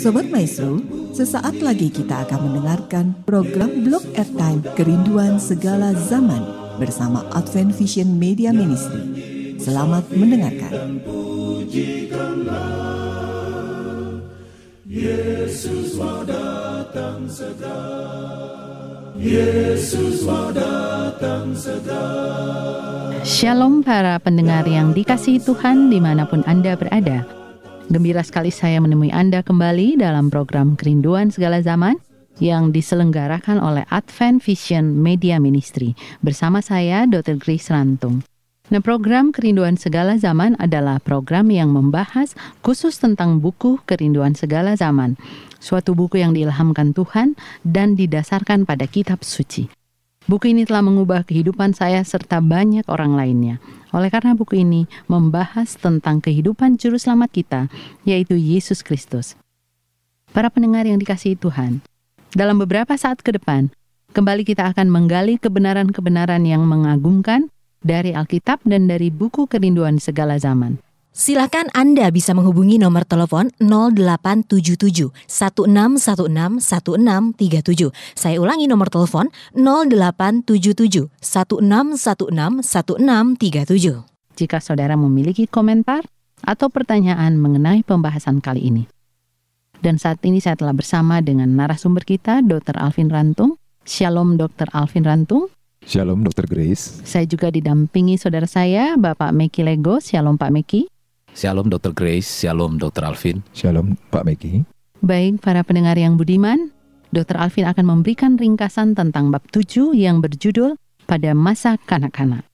Sobat Maestro, sesaat lagi kita akan mendengarkan program Blog Airtime Kerinduan Segala Zaman bersama Advent Vision Media Ministry. Selamat mendengarkan. Yesus mau datang segera. Yesus mau datang segera. Shalom para pendengar yang dikasihi Tuhan dimanapun Anda berada. Gembira sekali saya menemui Anda kembali dalam program Kerinduan Segala Zaman yang diselenggarakan oleh Advent Vision Media Ministry bersama saya Dr. Grace Rantung. Nah, program Kerinduan Segala Zaman adalah program yang membahas khusus tentang buku Kerinduan Segala Zaman, suatu buku yang diilhamkan Tuhan dan didasarkan pada kitab suci. Buku ini telah mengubah kehidupan saya serta banyak orang lainnya. Oleh karena buku ini membahas tentang kehidupan juru selamat kita, yaitu Yesus Kristus. Para pendengar yang dikasihi Tuhan, dalam beberapa saat ke depan, kembali kita akan menggali kebenaran-kebenaran yang mengagumkan dari Alkitab dan dari buku kerinduan segala zaman. Silahkan Anda bisa menghubungi nomor telepon 0877 1616 1637. Saya ulangi nomor telepon 0877 1616 1637. Jika saudara memiliki komentar atau pertanyaan mengenai pembahasan kali ini. Dan saat ini saya telah bersama dengan narasumber kita, Dr. Alvin Rantung. Shalom Dr. Alvin Rantung. Shalom Dr. Grace. Saya juga didampingi saudara saya, Bapak Meki Lego. Shalom Pak Meki. Shalom Dr. Grace, Shalom Dr. Alvin. Shalom Pak Meki. Baik para pendengar yang budiman, Dr. Alvin akan memberikan ringkasan tentang bab 7 yang berjudul Pada Masa Kanak-Kanak.